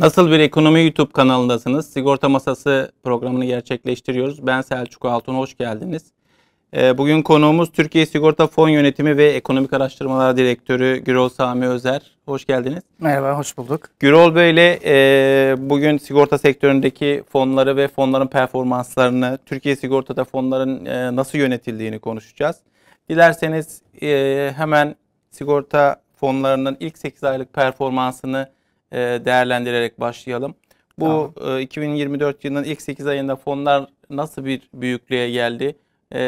Nasıl bir ekonomi YouTube kanalındasınız? Sigorta Masası programını gerçekleştiriyoruz. Ben Selçuk Altun, hoş geldiniz. Ee, bugün konuğumuz Türkiye Sigorta Fon Yönetimi ve Ekonomik Araştırmalar Direktörü Gürol Sami Özer. Hoş geldiniz. Merhaba, hoş bulduk. Gürol Bey'le e, bugün sigorta sektöründeki fonları ve fonların performanslarını, Türkiye Sigorta'da fonların e, nasıl yönetildiğini konuşacağız. Dilerseniz e, hemen sigorta fonlarının ilk 8 aylık performansını e, değerlendirerek başlayalım. Bu tamam. 2024 e, yılının ilk 8 ayında fonlar nasıl bir büyüklüğe geldi? E,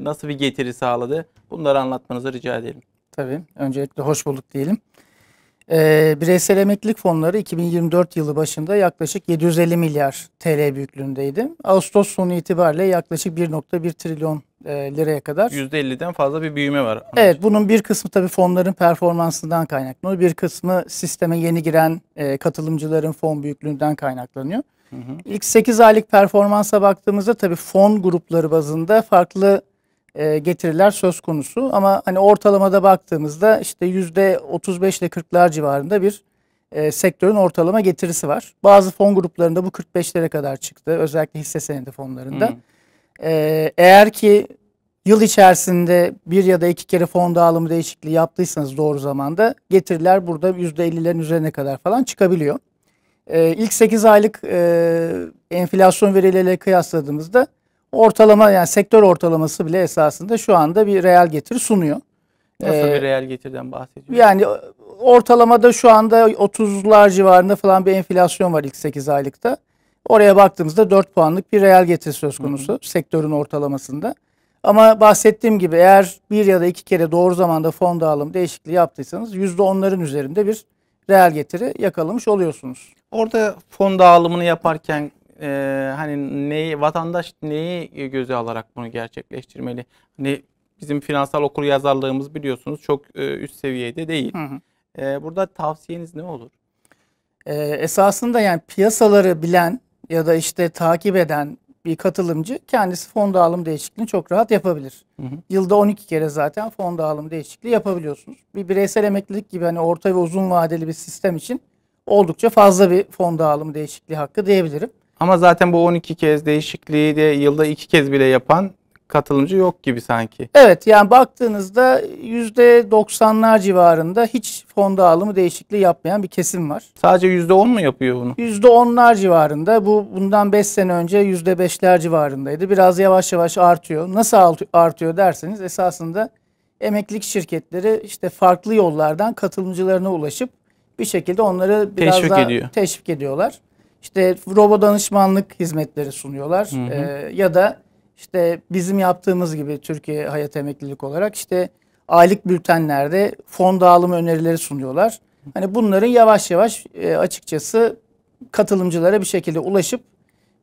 nasıl bir getiri sağladı? Bunları anlatmanızı rica edelim. Tabii. Öncelikle hoş bulduk diyelim. bireysel emeklilik fonları 2024 yılı başında yaklaşık 750 milyar TL büyüklüğündeydi. Ağustos sonu itibariyle yaklaşık 1.1 trilyon e, liraya kadar. %50'den fazla bir büyüme var. Evet bunun bir kısmı tabii fonların performansından kaynaklanıyor. Bir kısmı sisteme yeni giren e, katılımcıların fon büyüklüğünden kaynaklanıyor. Hı hı. İlk 8 aylık performansa baktığımızda tabii fon grupları bazında farklı e, getiriler söz konusu. Ama hani ortalamada baktığımızda işte %35 ile 40'lar civarında bir e, sektörün ortalama getirisi var. Bazı fon gruplarında bu 45'lere kadar çıktı. Özellikle hisse senedi fonlarında. Hı hı. Ee, eğer ki yıl içerisinde bir ya da iki kere fon dağılımı değişikliği yaptıysanız doğru zamanda getiriler burada %50'lerin üzerine kadar falan çıkabiliyor. Ee, ilk 8 aylık e, enflasyon verileriyle kıyasladığımızda ortalama yani sektör ortalaması bile esasında şu anda bir reel getiri sunuyor. Nasıl ee, bir reel getirden bahsediyoruz? Yani ortalamada şu anda 30'lar civarında falan bir enflasyon var ilk 8 aylıkta. Oraya baktığımızda 4 puanlık bir reel getiri söz konusu hı hı. sektörün ortalamasında. Ama bahsettiğim gibi eğer bir ya da iki kere doğru zamanda fon dağılım değişikliği yaptıysanız %10'ların üzerinde bir reel getiri yakalamış oluyorsunuz. Orada fon dağılımını yaparken e, hani neyi vatandaş neyi göze alarak bunu gerçekleştirmeli? Ne hani bizim finansal okur yazarlığımız biliyorsunuz çok e, üst seviyede değil. Hı hı. E, burada tavsiyeniz ne olur? E, esasında yani piyasaları bilen ya da işte takip eden bir katılımcı kendisi fon dağılım değişikliğini çok rahat yapabilir. Hı hı. Yılda 12 kere zaten fon dağılım değişikliği yapabiliyorsunuz. Bir bireysel emeklilik gibi hani orta ve uzun vadeli bir sistem için oldukça fazla bir fon dağılım değişikliği hakkı diyebilirim. Ama zaten bu 12 kez değişikliği de yılda 2 kez bile yapan katılımcı yok gibi sanki. Evet yani baktığınızda %90'lar civarında hiç fonda alımı değişikliği yapmayan bir kesim var. Sadece %10 mu yapıyor bunu? %10'lar civarında bu bundan 5 sene önce %5'ler civarındaydı. Biraz yavaş yavaş artıyor. Nasıl artıyor derseniz esasında emeklilik şirketleri işte farklı yollardan katılımcılarına ulaşıp bir şekilde onları biraz teşvik daha ediyor. teşvik ediyorlar. İşte robo danışmanlık hizmetleri sunuyorlar hı hı. E, ya da işte bizim yaptığımız gibi Türkiye Hayat Emeklilik olarak işte aylık bültenlerde fon dağılımı önerileri sunuyorlar. Hani bunların yavaş yavaş e, açıkçası katılımcılara bir şekilde ulaşıp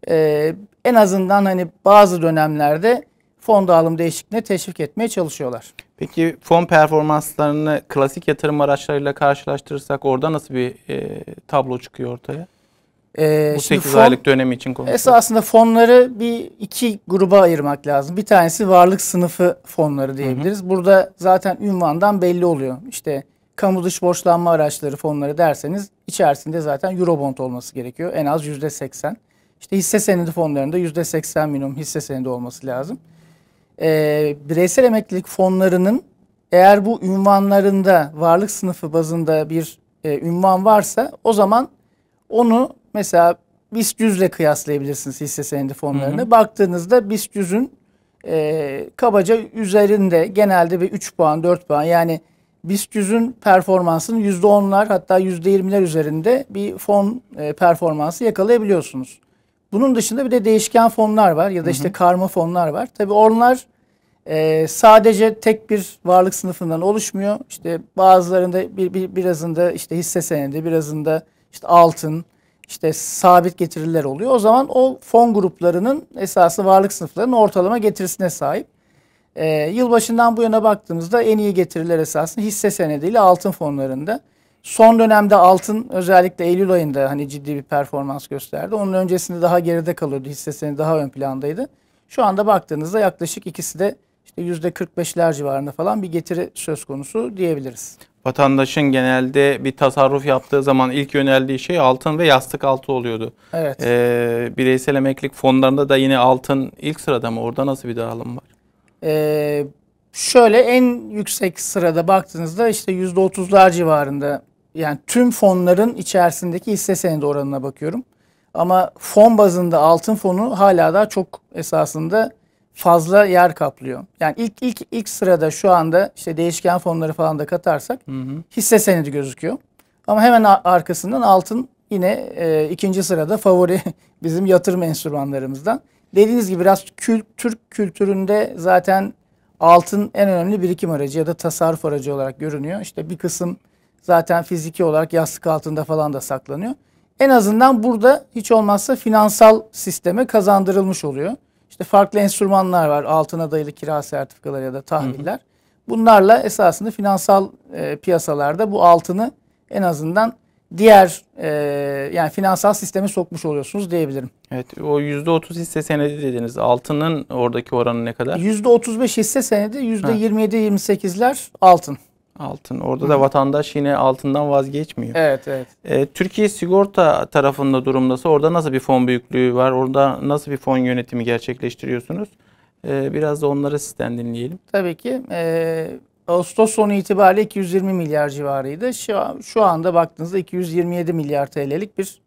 e, en azından hani bazı dönemlerde fon dağılım değişikliğine teşvik etmeye çalışıyorlar. Peki fon performanslarını klasik yatırım araçlarıyla karşılaştırırsak orada nasıl bir e, tablo çıkıyor ortaya? Ee, Bu 8 fon, aylık dönemi için konuşuyoruz. Esasında fonları bir iki gruba ayırmak lazım. Bir tanesi varlık sınıfı fonları diyebiliriz. Hı hı. Burada zaten ünvandan belli oluyor. İşte kamu dış borçlanma araçları fonları derseniz içerisinde zaten Eurobond olması gerekiyor. En az yüzde seksen. İşte hisse senedi fonlarında yüzde seksen minimum hisse senedi olması lazım. Ee, bireysel emeklilik fonlarının eğer bu ünvanlarında varlık sınıfı bazında bir e, ünvan varsa o zaman onu mesela BIST 100 ile kıyaslayabilirsiniz hisse senedi fonlarını. Hı hı. Baktığınızda BIST 100'ün e, kabaca üzerinde genelde bir 3 puan 4 puan yani BIST 100'ün performansının %10'lar hatta %20'ler üzerinde bir fon e, performansı yakalayabiliyorsunuz. Bunun dışında bir de değişken fonlar var ya da işte hı hı. karma fonlar var. Tabii onlar e, sadece tek bir varlık sınıfından oluşmuyor. İşte bazılarında bir, bir birazında işte hisse senedi, birazında işte altın, işte sabit getiriler oluyor. O zaman o fon gruplarının esası varlık sınıflarının ortalama getirisine sahip. Ee, yılbaşından bu yana baktığımızda en iyi getiriler esasında hisse senediyle altın fonlarında. Son dönemde altın özellikle Eylül ayında hani ciddi bir performans gösterdi. Onun öncesinde daha geride kalıyordu. Hisse senedi daha ön plandaydı. Şu anda baktığınızda yaklaşık ikisi de işte %45'ler civarında falan bir getiri söz konusu diyebiliriz vatandaşın genelde bir tasarruf yaptığı zaman ilk yöneldiği şey altın ve yastık altı oluyordu. Evet. Ee, bireysel emeklilik fonlarında da yine altın ilk sırada mı? Orada nasıl bir dağılım var? Ee, şöyle en yüksek sırada baktığınızda işte yüzde otuzlar civarında yani tüm fonların içerisindeki hisse senedi oranına bakıyorum. Ama fon bazında altın fonu hala daha çok esasında fazla yer kaplıyor. Yani ilk ilk ilk sırada şu anda işte değişken fonları falan da katarsak hı hı. hisse senedi gözüküyor. Ama hemen arkasından altın yine e, ikinci sırada favori bizim yatırım enstrümanlarımızdan. Dediğiniz gibi biraz kül, Türk kültüründe zaten altın en önemli birikim aracı ya da tasarruf aracı olarak görünüyor. İşte bir kısım zaten fiziki olarak yastık altında falan da saklanıyor. En azından burada hiç olmazsa finansal sisteme kazandırılmış oluyor. İşte farklı enstrümanlar var. Altına dayalı kira sertifikaları ya da tahviller. Hı hı. Bunlarla esasında finansal e, piyasalarda bu altını en azından diğer e, yani finansal sisteme sokmuş oluyorsunuz diyebilirim. Evet o %30 hisse senedi dediniz. Altının oradaki oranı ne kadar? %35 hisse senedi, %27-28'ler altın. Altın. Orada Hı. da vatandaş yine altından vazgeçmiyor. Evet, evet. E, Türkiye sigorta tarafında durumdası orada nasıl bir fon büyüklüğü var? Orada nasıl bir fon yönetimi gerçekleştiriyorsunuz? E, biraz da onları sizden dinleyelim. Tabii ki. E, Ağustos sonu itibariyle 220 milyar civarıydı. Şu, şu anda baktığınızda 227 milyar TL'lik bir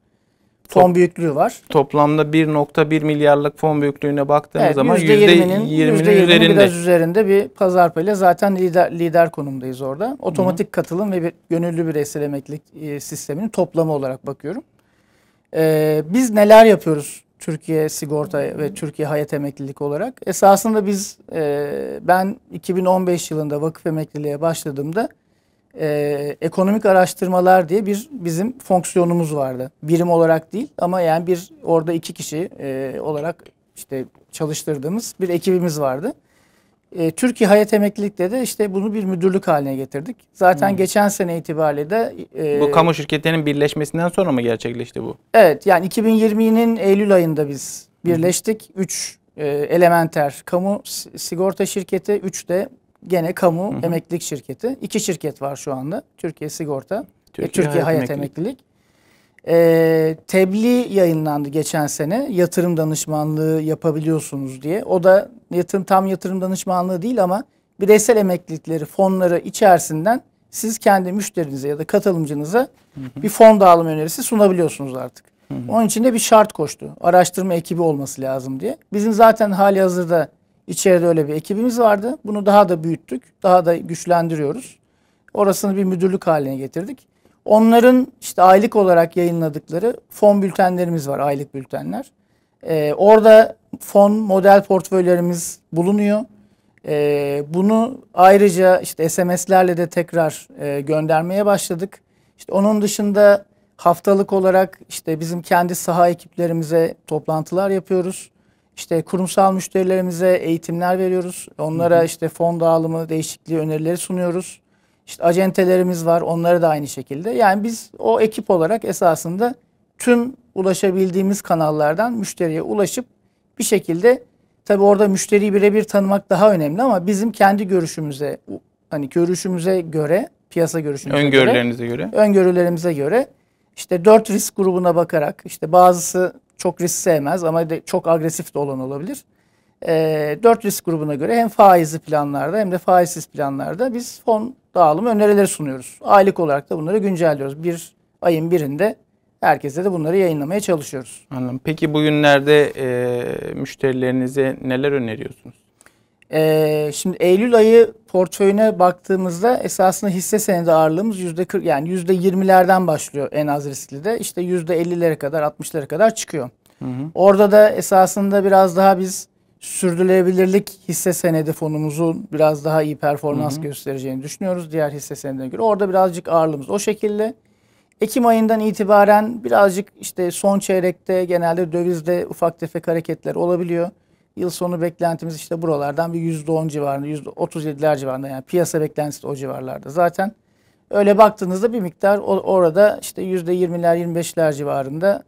fon büyüklüğü var. Toplamda 1.1 milyarlık fon büyüklüğüne baktığımız evet, zaman %20'nin %20 %20 üzerinde. biraz üzerinde bir pazar payıyla zaten lider, lider konumdayız orada. Otomatik Hı-hı. katılım ve bir, gönüllü bireysel emeklilik e, sisteminin toplamı olarak bakıyorum. E, biz neler yapıyoruz Türkiye Sigorta ve Türkiye Hayat Emeklilik olarak? Esasında biz e, ben 2015 yılında vakıf emekliliğe başladığımda e, ekonomik araştırmalar diye bir bizim fonksiyonumuz vardı. Birim olarak değil ama yani bir orada iki kişi e, olarak işte çalıştırdığımız bir ekibimiz vardı. E, Türkiye Hayat Emeklilik'te de işte bunu bir müdürlük haline getirdik. Zaten hmm. geçen sene itibariyle de... E, bu kamu şirketlerinin birleşmesinden sonra mı gerçekleşti bu? Evet yani 2020'nin Eylül ayında biz birleştik. 3 hmm. e, elementer kamu sigorta şirketi, üç de gene kamu Hı-hı. emeklilik şirketi. İki şirket var şu anda. Türkiye Sigorta Türkiye, ve Türkiye Hayat, Hayat Emeklilik. emeklilik. E, tebliğ yayınlandı geçen sene. Yatırım danışmanlığı yapabiliyorsunuz diye. O da yatırım tam yatırım danışmanlığı değil ama bireysel emeklilikleri fonları içerisinden siz kendi müşterinize ya da katılımcınıza hı hı. bir fon dağılım önerisi sunabiliyorsunuz artık. Hı hı. Onun için de bir şart koştu. Araştırma ekibi olması lazım diye. Bizim zaten hali hazırda İçeride öyle bir ekibimiz vardı. Bunu daha da büyüttük. Daha da güçlendiriyoruz. Orasını bir müdürlük haline getirdik. Onların işte aylık olarak yayınladıkları fon bültenlerimiz var, aylık bültenler. Ee, orada fon model portföylerimiz bulunuyor. Ee, bunu ayrıca işte SMS'lerle de tekrar e, göndermeye başladık. İşte onun dışında haftalık olarak işte bizim kendi saha ekiplerimize toplantılar yapıyoruz. İşte kurumsal müşterilerimize eğitimler veriyoruz. Onlara hı hı. işte fon dağılımı değişikliği önerileri sunuyoruz. İşte acentelerimiz var. Onları da aynı şekilde. Yani biz o ekip olarak esasında tüm ulaşabildiğimiz kanallardan müşteriye ulaşıp bir şekilde tabii orada müşteriyi birebir tanımak daha önemli ama bizim kendi görüşümüze hani görüşümüze göre piyasa görüşümüze öngörülerinize göre, göre öngörülerimize göre işte dört risk grubuna bakarak işte bazısı çok risk sevmez ama de çok agresif de olan olabilir. E, ee, 4 risk grubuna göre hem faizli planlarda hem de faizsiz planlarda biz fon dağılımı önerileri sunuyoruz. Aylık olarak da bunları güncelliyoruz. Bir ayın birinde herkese de bunları yayınlamaya çalışıyoruz. Anladım. Peki bugünlerde e, müşterilerinize neler öneriyorsunuz? Ee, şimdi Eylül ayı portföyüne baktığımızda esasında hisse senedi ağırlığımız yüzde 40 yani yüzde 20'lerden başlıyor en az riskli de işte yüzde 50'lere kadar 60'lara kadar çıkıyor. Hı hı. Orada da esasında biraz daha biz sürdürülebilirlik hisse senedi fonumuzun biraz daha iyi performans hı hı. göstereceğini düşünüyoruz diğer hisse senedine göre. Orada birazcık ağırlığımız o şekilde. Ekim ayından itibaren birazcık işte son çeyrekte genelde dövizde ufak tefek hareketler olabiliyor. Yıl sonu beklentimiz işte buralardan bir %10 civarında, %37'ler civarında yani piyasa beklentisi o civarlarda. Zaten öyle baktığınızda bir miktar orada işte %20'ler, 25'ler civarında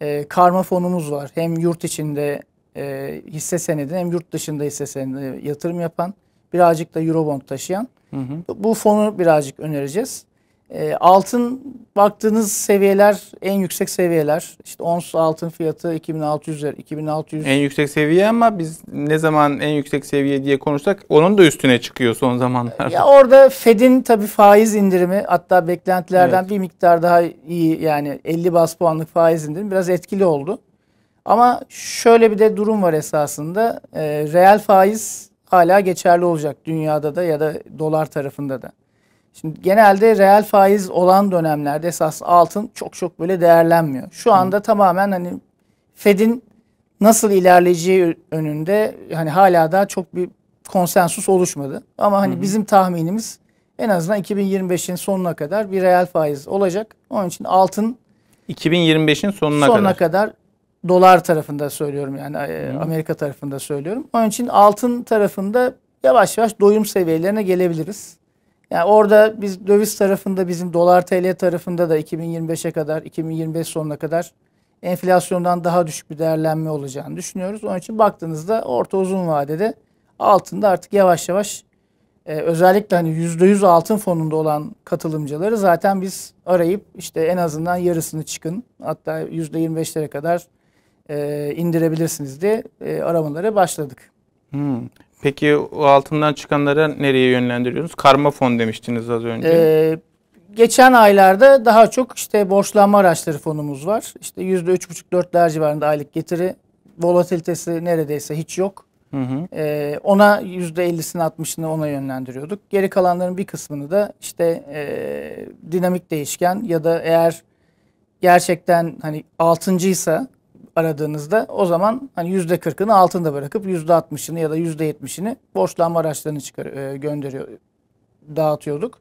e, karma fonumuz var. Hem yurt içinde e, hisse senedi hem yurt dışında hisse senedi yatırım yapan, birazcık da Eurobond taşıyan. Hı hı. Bu fonu birazcık önereceğiz. E, altın baktığınız seviyeler en yüksek seviyeler. İşte ons altın fiyatı 2600 2600. En yüksek seviye ama biz ne zaman en yüksek seviye diye konuşsak onun da üstüne çıkıyor son zamanlarda. Ya orada Fed'in tabii faiz indirimi hatta beklentilerden evet. bir miktar daha iyi yani 50 bas puanlık faiz indirimi biraz etkili oldu. Ama şöyle bir de durum var esasında. E, reel faiz hala geçerli olacak dünyada da ya da dolar tarafında da. Şimdi genelde reel faiz olan dönemlerde esas altın çok çok böyle değerlenmiyor. Şu anda Hı. tamamen hani Fed'in nasıl ilerleyeceği önünde hani hala daha çok bir konsensus oluşmadı. Ama hani Hı. bizim tahminimiz en azından 2025'in sonuna kadar bir reel faiz olacak. Onun için altın 2025'in sonuna, sonuna kadar. kadar dolar tarafında söylüyorum yani e, Hı. Amerika tarafında söylüyorum. Onun için altın tarafında yavaş yavaş doyum seviyelerine gelebiliriz. Yani orada biz döviz tarafında bizim dolar TL tarafında da 2025'e kadar 2025 sonuna kadar enflasyondan daha düşük bir değerlenme olacağını düşünüyoruz. Onun için baktığınızda orta uzun vadede altında artık yavaş yavaş e, özellikle hani %100 altın fonunda olan katılımcıları zaten biz arayıp işte en azından yarısını çıkın hatta %25'lere kadar e, indirebilirsiniz diye e, aramalara başladık. Hmm. Peki o altından çıkanlara nereye yönlendiriyorsunuz? Karma fon demiştiniz az önce. Ee, geçen aylarda daha çok işte borçlanma araçları fonumuz var. İşte yüzde üç buçuk dörtler civarında aylık getiri. Volatilitesi neredeyse hiç yok. Hı hı. Ee, ona yüzde ellisini altmışını ona yönlendiriyorduk. Geri kalanların bir kısmını da işte e, dinamik değişken ya da eğer gerçekten hani altıncıysa aradığınızda o zaman hani yüzde kırkını altında bırakıp yüzde altmışını ya da yüzde yetmişini borçlanma araçlarını çıkar, e, gönderiyor, dağıtıyorduk.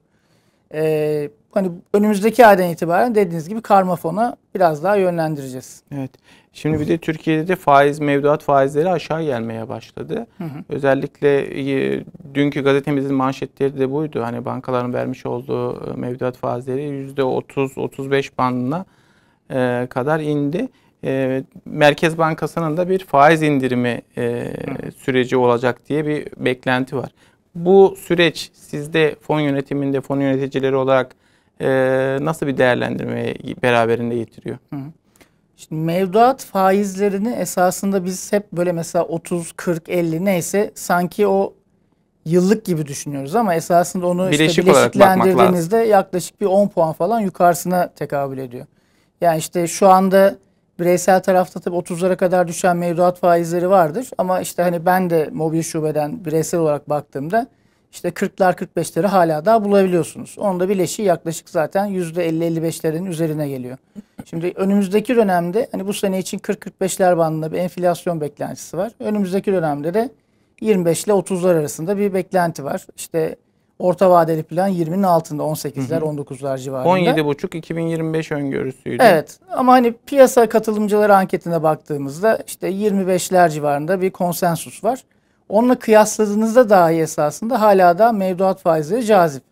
E, hani önümüzdeki aydan itibaren dediğiniz gibi karma fona biraz daha yönlendireceğiz. Evet. Şimdi bir de Türkiye'de de faiz mevduat faizleri aşağı gelmeye başladı. Hı hı. Özellikle e, dünkü gazetemizin manşetleri de buydu. Hani bankaların vermiş olduğu e, mevduat faizleri %30-35 bandına e, kadar indi e, Merkez Bankası'nın da bir faiz indirimi e, süreci olacak diye bir beklenti var. Bu süreç sizde fon yönetiminde fon yöneticileri olarak e, nasıl bir değerlendirmeyi beraberinde getiriyor? Şimdi mevduat faizlerini esasında biz hep böyle mesela 30, 40, 50 neyse sanki o yıllık gibi düşünüyoruz ama esasında onu Bileşik işte bileşiklendirdiğinizde yaklaşık bir 10 puan falan yukarısına tekabül ediyor. Yani işte şu anda Bireysel tarafta tabii 30'lara kadar düşen mevduat faizleri vardır. Ama işte hani ben de mobil şubeden bireysel olarak baktığımda işte 40'lar 45'leri hala daha bulabiliyorsunuz. Onda bileşi yaklaşık zaten %50-55'lerin üzerine geliyor. Şimdi önümüzdeki dönemde hani bu sene için 40-45'ler bandında bir enflasyon beklentisi var. Önümüzdeki dönemde de 25 ile 30'lar arasında bir beklenti var. İşte Orta vadeli plan 20'nin altında 18'ler 19'lar civarında. 17,5 2025 öngörüsüydü. Evet ama hani piyasa katılımcıları anketine baktığımızda işte 25'ler civarında bir konsensus var. Onunla kıyasladığınızda dahi esasında hala da mevduat faizleri cazip.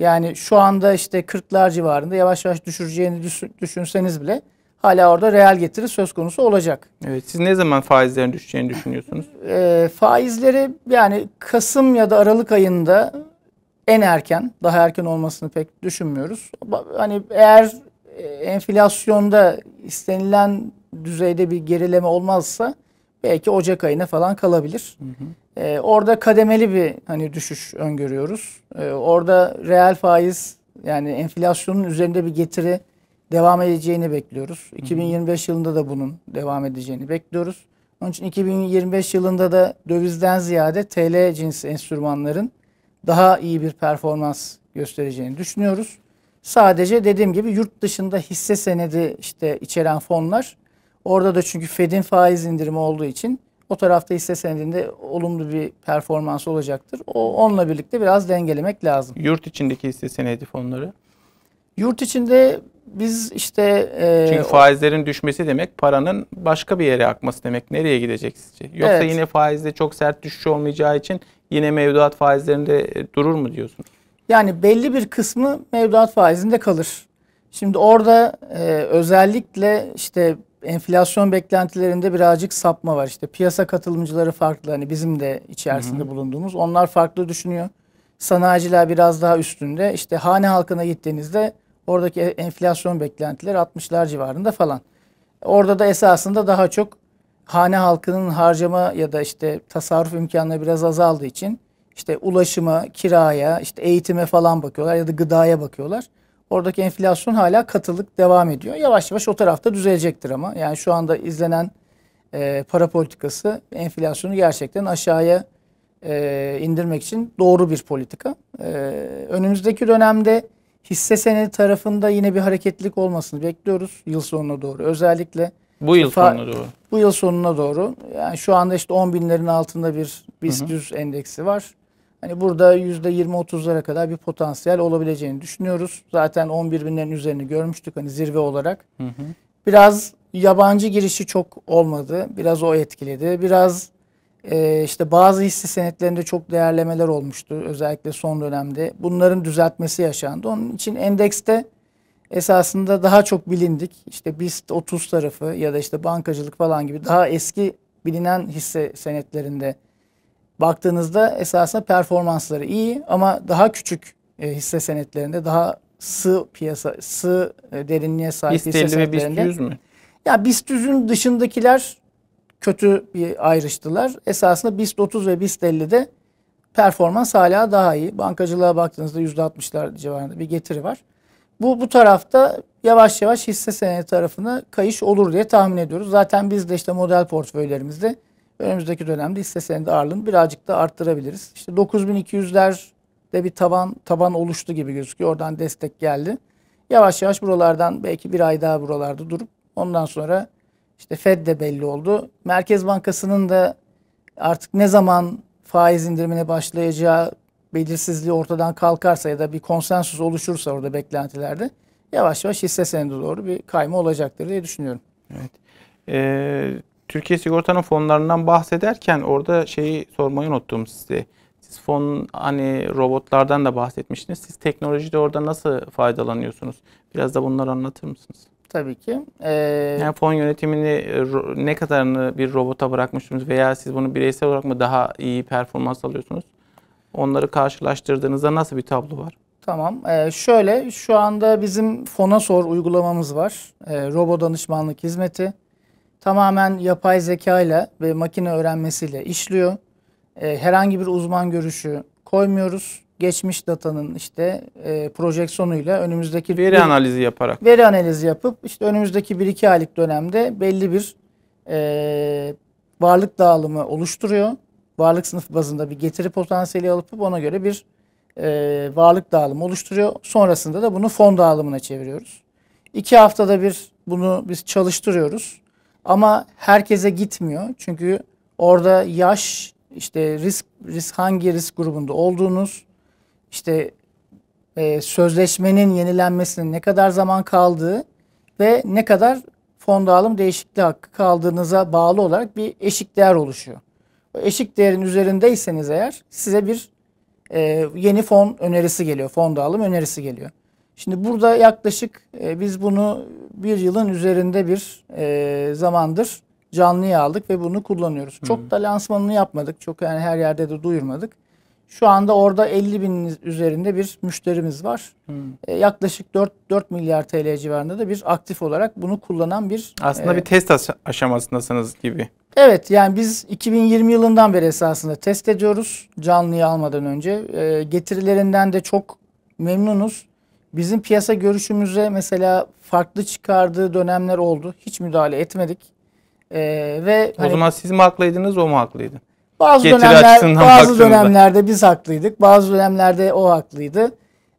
Yani şu anda işte 40'lar civarında yavaş yavaş düşüreceğini düşünseniz bile hala orada reel getiri söz konusu olacak. Evet siz ne zaman faizlerin düşeceğini düşünüyorsunuz? E, faizleri yani Kasım ya da Aralık ayında en erken, daha erken olmasını pek düşünmüyoruz. Hani eğer e, enflasyonda istenilen düzeyde bir gerileme olmazsa belki Ocak ayına falan kalabilir. Hı hı. Ee, orada kademeli bir hani düşüş öngörüyoruz. Ee, orada reel faiz yani enflasyonun üzerinde bir getiri devam edeceğini bekliyoruz. 2025 hı hı. yılında da bunun devam edeceğini bekliyoruz. Onun için 2025 yılında da dövizden ziyade TL cinsi enstrümanların daha iyi bir performans göstereceğini düşünüyoruz. Sadece dediğim gibi yurt dışında hisse senedi işte içeren fonlar orada da çünkü Fed'in faiz indirimi olduğu için o tarafta hisse senedinde olumlu bir performans olacaktır. O onunla birlikte biraz dengelemek lazım. Yurt içindeki hisse senedi fonları? Yurt içinde biz işte... E, Çünkü faizlerin düşmesi demek paranın başka bir yere akması demek. Nereye gidecek sizce? Yoksa evet. yine faizde çok sert düşüş olmayacağı için yine mevduat faizlerinde e, durur mu diyorsunuz? Yani belli bir kısmı mevduat faizinde kalır. Şimdi orada e, özellikle işte enflasyon beklentilerinde birazcık sapma var. İşte piyasa katılımcıları farklı. Hani bizim de içerisinde Hı-hı. bulunduğumuz. Onlar farklı düşünüyor. Sanayiciler biraz daha üstünde. İşte hane halkına gittiğinizde Oradaki e, enflasyon beklentileri 60'lar civarında falan. Orada da esasında daha çok hane halkının harcama ya da işte tasarruf imkanları biraz azaldığı için işte ulaşıma, kiraya, işte eğitime falan bakıyorlar ya da gıdaya bakıyorlar. Oradaki enflasyon hala katılık devam ediyor. Yavaş yavaş o tarafta düzelecektir ama. Yani şu anda izlenen e, para politikası enflasyonu gerçekten aşağıya e, indirmek için doğru bir politika. E, önümüzdeki dönemde hisse senedi tarafında yine bir hareketlilik olmasını bekliyoruz yıl sonuna doğru. Özellikle bu yıl sonuna doğru. Bu yıl sonuna doğru. Yani şu anda işte 10 binlerin altında bir BIST 100 endeksi var. Hani burada %20-30'lara kadar bir potansiyel olabileceğini düşünüyoruz. Zaten 11 binlerin üzerini görmüştük hani zirve olarak. Hı hı. Biraz yabancı girişi çok olmadı. Biraz o etkiledi. Biraz ee, işte bazı hisse senetlerinde çok değerlemeler olmuştu özellikle son dönemde. Bunların düzeltmesi yaşandı. Onun için endekste esasında daha çok bilindik. İşte BIST 30 tarafı ya da işte bankacılık falan gibi daha eski bilinen hisse senetlerinde baktığınızda esasında performansları iyi ama daha küçük e, hisse senetlerinde daha sığ piyasa, sığ e, derinliğe sahip BIST hisse senetlerinde. BIST 100 mü? Ya BIST 100'ün dışındakiler kötü bir ayrıştılar. Esasında BIST 30 ve BIST 50'de performans hala daha iyi. Bankacılığa baktığınızda %60'lar civarında bir getiri var. Bu, bu tarafta yavaş yavaş hisse senedi tarafına kayış olur diye tahmin ediyoruz. Zaten biz de işte model portföylerimizde önümüzdeki dönemde hisse senedi ağırlığını birazcık da arttırabiliriz. İşte 9.200'ler de bir taban taban oluştu gibi gözüküyor. Oradan destek geldi. Yavaş yavaş buralardan belki bir ay daha buralarda durup ondan sonra işte Fed de belli oldu. Merkez Bankası'nın da artık ne zaman faiz indirimine başlayacağı belirsizliği ortadan kalkarsa ya da bir konsensus oluşursa orada beklentilerde yavaş yavaş hisse senedi doğru bir kayma olacaktır diye düşünüyorum. Evet. Ee, Türkiye Sigorta'nın fonlarından bahsederken orada şeyi sormayı unuttum size. Siz fon hani robotlardan da bahsetmiştiniz. Siz teknolojide orada nasıl faydalanıyorsunuz? Biraz da bunları anlatır mısınız? tabii ki. Ee, yani fon yönetimini e, ne kadarını bir robota bırakmışsınız veya siz bunu bireysel olarak mı daha iyi performans alıyorsunuz? Onları karşılaştırdığınızda nasıl bir tablo var? Tamam. Ee, şöyle şu anda bizim Fona Sor uygulamamız var. Ee, robo danışmanlık hizmeti. Tamamen yapay zeka ile ve makine öğrenmesiyle işliyor. Ee, herhangi bir uzman görüşü koymuyoruz geçmiş datanın işte e, projeksiyonuyla önümüzdeki veri bir, analizi yaparak veri analizi yapıp işte önümüzdeki bir iki aylık dönemde belli bir e, varlık dağılımı oluşturuyor. Varlık sınıf bazında bir getiri potansiyeli alıp ona göre bir e, varlık dağılımı oluşturuyor. Sonrasında da bunu fon dağılımına çeviriyoruz. İki haftada bir bunu biz çalıştırıyoruz. Ama herkese gitmiyor. Çünkü orada yaş, işte risk, risk hangi risk grubunda olduğunuz, işte e, sözleşmenin yenilenmesinin ne kadar zaman kaldığı ve ne kadar fon dağılım değişikliği hakkı kaldığınıza bağlı olarak bir eşik değer oluşuyor. O eşik değerin üzerindeyseniz eğer size bir e, yeni fon önerisi geliyor, fon dağılım önerisi geliyor. Şimdi burada yaklaşık e, biz bunu bir yılın üzerinde bir e, zamandır canlıya aldık ve bunu kullanıyoruz. Hı. Çok da lansmanını yapmadık. Çok yani her yerde de duyurmadık. Şu anda orada 50 bin üzerinde bir müşterimiz var. Hmm. E, yaklaşık 4, 4 milyar TL civarında da bir aktif olarak bunu kullanan bir... Aslında e, bir test aşamasındasınız gibi. Evet yani biz 2020 yılından beri esasında test ediyoruz canlıyı almadan önce. E, getirilerinden de çok memnunuz. Bizim piyasa görüşümüze mesela farklı çıkardığı dönemler oldu. Hiç müdahale etmedik. E, ve O hani, zaman siz mi haklıydınız o mu haklıydı? Bazı Getiri dönemler bazı dönemlerde biz haklıydık. Bazı dönemlerde o haklıydı.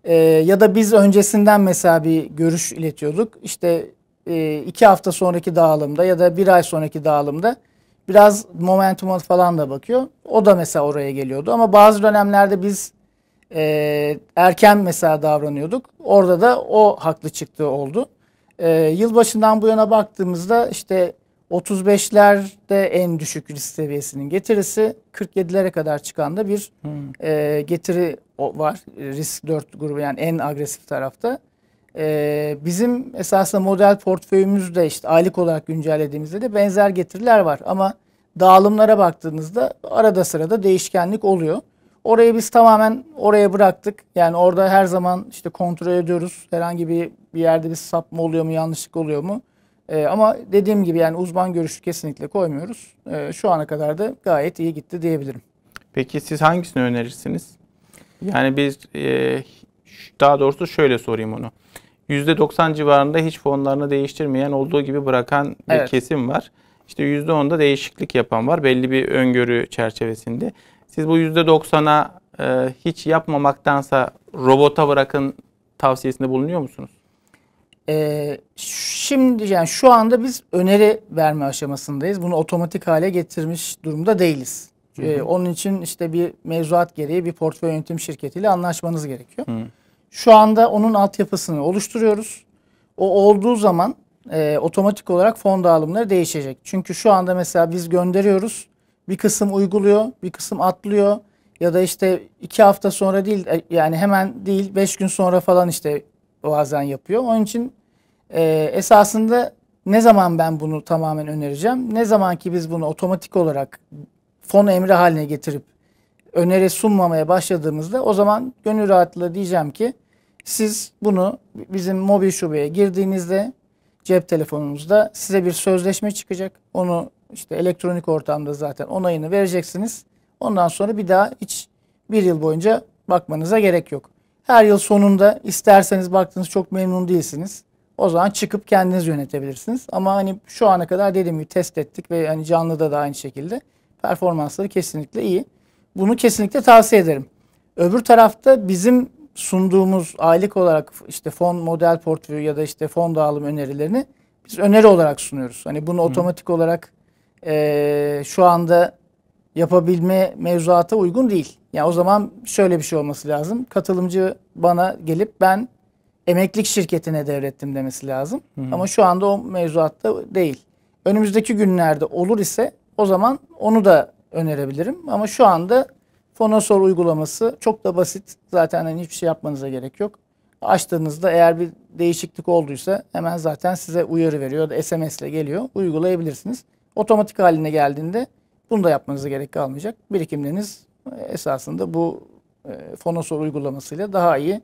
Ee, ya da biz öncesinden mesela bir görüş iletiyorduk. İşte e, iki hafta sonraki dağılımda ya da bir ay sonraki dağılımda biraz momentum falan da bakıyor. O da mesela oraya geliyordu. Ama bazı dönemlerde biz e, erken mesela davranıyorduk. Orada da o haklı çıktı oldu. E, yılbaşından bu yana baktığımızda işte 35'lerde en düşük risk seviyesinin getirisi 47'lere kadar çıkan da bir hmm. e, getiri var. E, risk 4 grubu yani en agresif tarafta. E, bizim esasında model portföyümüzde işte aylık olarak güncellediğimizde de benzer getiriler var. Ama dağılımlara baktığınızda arada sırada değişkenlik oluyor. Orayı biz tamamen oraya bıraktık. Yani orada her zaman işte kontrol ediyoruz. Herhangi bir, bir yerde bir sapma oluyor mu, yanlışlık oluyor mu? E, ama dediğim gibi yani uzman görüşü kesinlikle koymuyoruz. E, şu ana kadar da gayet iyi gitti diyebilirim. Peki siz hangisini önerirsiniz? Yani biz e, daha doğrusu şöyle sorayım onu. %90 civarında hiç fonlarını değiştirmeyen olduğu gibi bırakan bir evet. kesim var. İşte %10'da değişiklik yapan var belli bir öngörü çerçevesinde. Siz bu %90'a e, hiç yapmamaktansa robota bırakın tavsiyesinde bulunuyor musunuz? Ee, şimdi yani şu anda biz öneri verme aşamasındayız. Bunu otomatik hale getirmiş durumda değiliz. Hı ee, hı. onun için işte bir mevzuat gereği bir portföy yönetim şirketiyle anlaşmanız gerekiyor. Hı. Şu anda onun altyapısını oluşturuyoruz. O olduğu zaman e, otomatik olarak fon dağılımları değişecek. Çünkü şu anda mesela biz gönderiyoruz. Bir kısım uyguluyor, bir kısım atlıyor. Ya da işte iki hafta sonra değil e, yani hemen değil beş gün sonra falan işte bazen yapıyor. Onun için e, esasında ne zaman ben bunu tamamen önereceğim? Ne zaman ki biz bunu otomatik olarak fon emri haline getirip öneri sunmamaya başladığımızda o zaman gönül rahatlığı diyeceğim ki siz bunu bizim mobil şubeye girdiğinizde cep telefonunuzda size bir sözleşme çıkacak. Onu işte elektronik ortamda zaten onayını vereceksiniz. Ondan sonra bir daha hiç bir yıl boyunca bakmanıza gerek yok. Her yıl sonunda isterseniz baktınız çok memnun değilsiniz. O zaman çıkıp kendiniz yönetebilirsiniz. Ama hani şu ana kadar dediğim gibi test ettik ve hani canlıda da aynı şekilde performansları kesinlikle iyi. Bunu kesinlikle tavsiye ederim. Öbür tarafta bizim sunduğumuz aylık olarak işte fon model portföyü ya da işte fon dağılım önerilerini biz öneri olarak sunuyoruz. Hani bunu Hı. otomatik olarak e, şu anda yapabilme mevzuata uygun değil. Yani o zaman şöyle bir şey olması lazım. Katılımcı bana gelip ben emeklilik şirketine devrettim demesi lazım. Hı hı. Ama şu anda o mevzuatta değil. Önümüzdeki günlerde olur ise o zaman onu da önerebilirim. Ama şu anda Fonosor uygulaması çok da basit. Zaten hani hiçbir şey yapmanıza gerek yok. Açtığınızda eğer bir değişiklik olduysa hemen zaten size uyarı veriyor. SMS ile geliyor. Uygulayabilirsiniz. Otomatik haline geldiğinde bunu da yapmanıza gerek kalmayacak. Birikimleriniz esasında bu e, Fonosor uygulamasıyla daha iyi